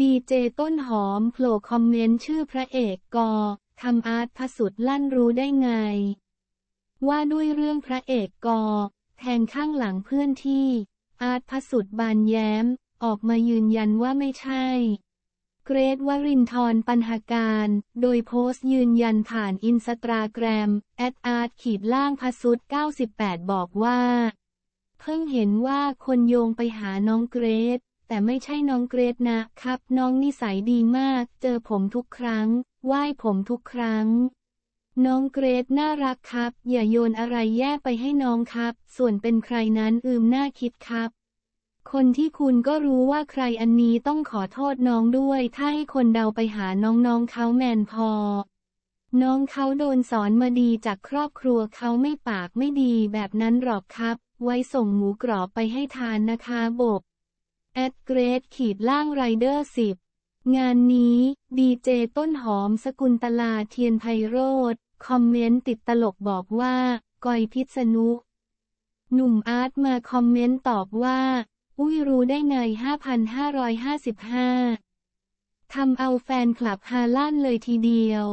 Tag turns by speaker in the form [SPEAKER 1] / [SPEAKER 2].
[SPEAKER 1] ดีเจต้นหอมโผล่คอมเมนต์ชื่อพระเอกกอทำอาร์ตพสุดลั่นรู้ได้ไง ว่าด้วยเรื่องพระเอกกอแทงข้างหลังเพื่อนที่ อาร์ตพสุดบานแย้ม ออกมายืนยันว่าไม่ใช่ เกรทวรินทร์ปัญหาการ โดยโพสต์ยืนยันผ่านอินสตาแกรมแอดอาร์ตขีดล่างพสุด98บอกว่า เพิ่งเห็นว่าคนโยงไปหาน้องเกรทแต่ไม่ใช่น้องเกรดนะครับ น้องนิสัยดีมาก เจอผมทุกครั้งไหว้ผมทุกครั้ง น้องเกรดน่ารักครับ อย่าโยนอะไรแย่ไปให้น้องครับ ส่วนเป็นใครนั้นอืมน่าคิดครับ คนที่คุณก็รู้ว่าใครอันนี้ต้องขอโทษน้องด้วย ถ้าให้คนเดาไปหาน้องๆเขาแมนพอ น้องเขาโดนสอนมาดีจากครอบครัวเขาไม่ปากไม่ดีแบบนั้นหรอกครับ ไว้ส่งหมูกรอบไปให้ทานนะคะบบแอดเกรดขีดล่างไรเดอร์สิบงานนี้ดีเจต้นหอมสกุลตลาเทียนไพโรธคอมเมนต์ติดตลกบอกว่า กอยพิษณุ หนุ่มอาร์ตมาคอมเมนต์ตอบว่า อุ้ยรู้ได้ไง5,555 ทำเอาแฟนคลับฮาลั่นเลยทีเดียว